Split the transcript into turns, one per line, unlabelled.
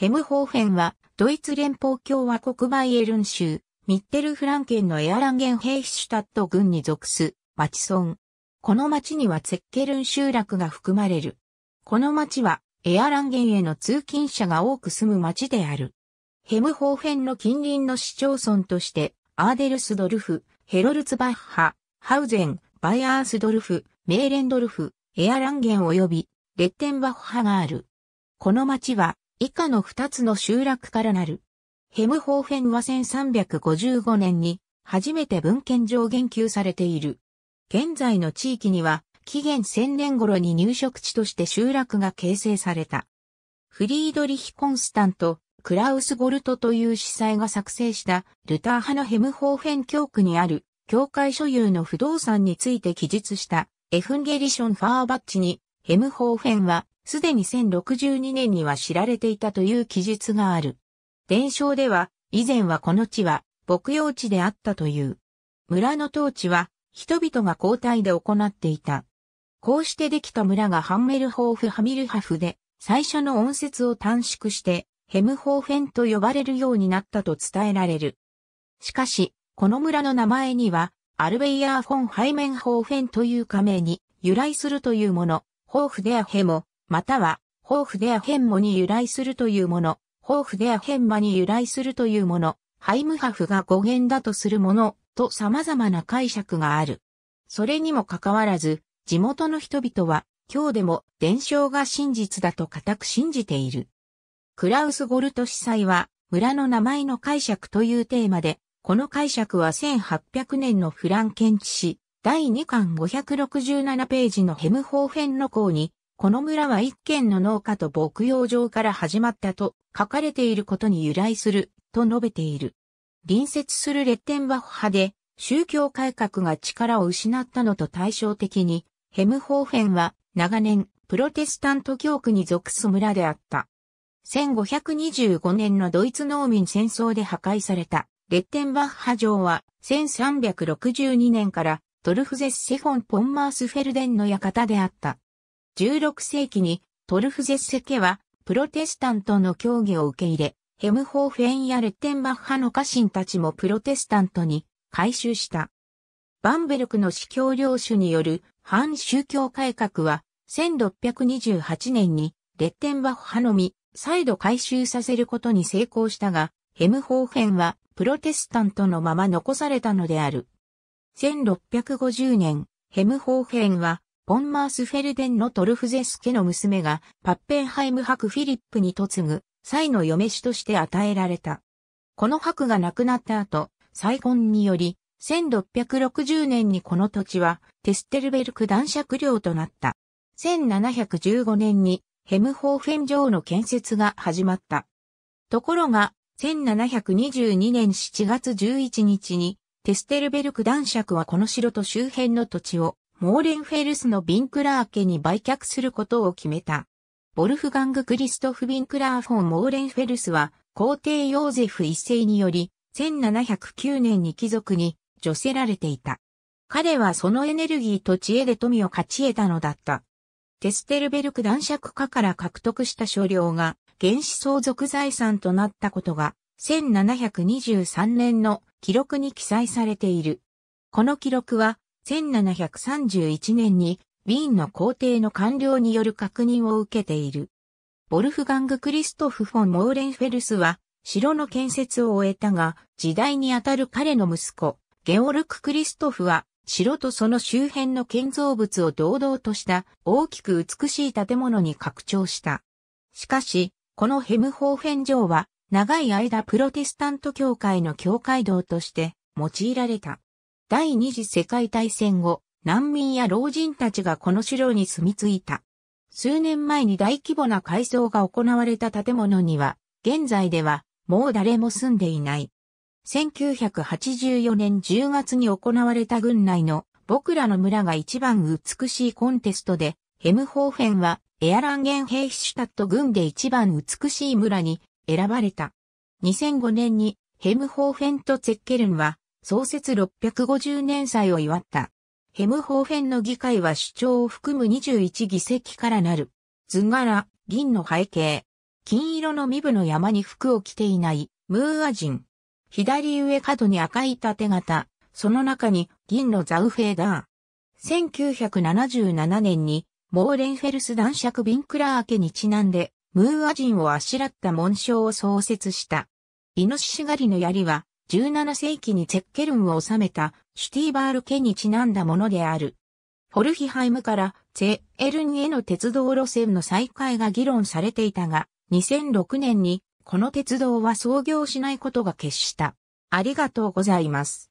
ヘムホーフェンは、ドイツ連邦共和国バイエルン州、ミッテルフランケンのエアランゲンヘイシュタット郡に属す、町村。この町にはツェッケルン集落が含まれる。この町は、エアランゲンへの通勤者が多く住む町である。ヘムホーフェンの近隣の市町村として、アーデルスドルフ、ヘロルツバッハ、ハウゼン、バイアースドルフ、メーレンドルフ、エアランゲン及び、レッテンバッハがある。この町は、以下の二つの集落からなる。ヘムホーフェンは1355年に初めて文献上言及されている。現在の地域には紀元1000年頃に入植地として集落が形成された。フリードリヒ・コンスタント、クラウス・ゴルトという司祭が作成したルター派のヘムホーフェン教区にある教会所有の不動産について記述したエフンゲリション・ファーバッチにヘムホーフェンはすでに1062年には知られていたという記述がある。伝承では、以前はこの地は牧羊地であったという。村の統治は人々が交代で行っていた。こうしてできた村がハンメルホーフハミルハフで、最初の音節を短縮して、ヘムホーフェンと呼ばれるようになったと伝えられる。しかし、この村の名前には、アルベイヤー・フォン・ハイメン・ホーフェンという仮名に由来するというもの、ホーフ・デア・ヘも、または、ホーフデアヘンモに由来するというもの、ホーフデアヘンマに由来するというもの、ハイムハフが語源だとするもの、と様々な解釈がある。それにもかかわらず、地元の人々は、今日でも伝承が真実だと固く信じている。クラウス・ゴルト司祭は、村の名前の解釈というテーマで、この解釈は1800年のフランケンチ史、第2巻567ページのヘムホーフェンの項にこの村は一軒の農家と牧羊場から始まったと書かれていることに由来すると述べている。隣接するレッテンバッハで宗教改革が力を失ったのと対照的にヘムホーフェンは長年プロテスタント教区に属す村であった。1525年のドイツ農民戦争で破壊されたレッテンバッハ城は1362年からドルフゼス・セフォン・ポンマース・フェルデンの館であった。16世紀にトルフゼッセ家はプロテスタントの教義を受け入れ、ヘムホーフェンやレッテンバッハの家臣たちもプロテスタントに改修した。バンベルクの司教領主による反宗教改革は1628年にレッテンバッハのみ再度改修させることに成功したが、ヘムホーフェンはプロテスタントのまま残されたのである。1650年、ヘムホーフェンはポンマースフェルデンのトルフゼス家の娘がパッペンハイム博フィリップに嫁ぐ際の嫁子として与えられた。この博が亡くなった後、再婚により、1660年にこの土地はテステルベルク男爵領となった。1715年にヘムホーフェン城の建設が始まった。ところが、1722年7月11日にテステルベルク男爵はこの城と周辺の土地をモーレンフェルスのビンクラー家に売却することを決めた。ボルフガング・クリストフ・ビンクラーフォン・モーレンフェルスは、皇帝ヨーゼフ一世により、1709年に貴族に除せられていた。彼はそのエネルギーと知恵で富を勝ち得たのだった。テステルベルク男爵家から獲得した所領が原始相続財産となったことが1723年の記録に記載されている。この記録は1731年にウィーンの皇帝の官僚による確認を受けている。ボルフガング・クリストフ・フォン・モーレンフェルスは、城の建設を終えたが、時代にあたる彼の息子、ゲオルク・クリストフは、城とその周辺の建造物を堂々とした大きく美しい建物に拡張した。しかし、このヘムホーフェン城は長い間プロテスタント教会の教会堂として用いられた。第二次世界大戦後、難民や老人たちがこの資料に住み着いた。数年前に大規模な改装が行われた建物には、現在ではもう誰も住んでいない。1984年10月に行われた軍内の僕らの村が一番美しいコンテストで、ヘムホーフェンはエアランゲンヘイシュタット軍で一番美しい村に選ばれた。2005年にヘムホーフェンとツェッケルンは創設650年祭を祝った。ヘムホーフェンの議会は主張を含む21議席からなる。図柄、銀の背景。金色の身分の山に服を着ていない、ムーア人。左上角に赤い縦型、その中に銀のザウフェーダー。1977年に、モーレンフェルス男爵ビンクラー家にちなんで、ムーア人をあしらった紋章を創設した。イノシシ狩りの槍は、17世紀にチェッケルンを治めたシュティーバール家にちなんだものである。ォルヒハイムからツェエルンへの鉄道路線の再開が議論されていたが、2006年にこの鉄道は創業しないことが決した。ありがとうございます。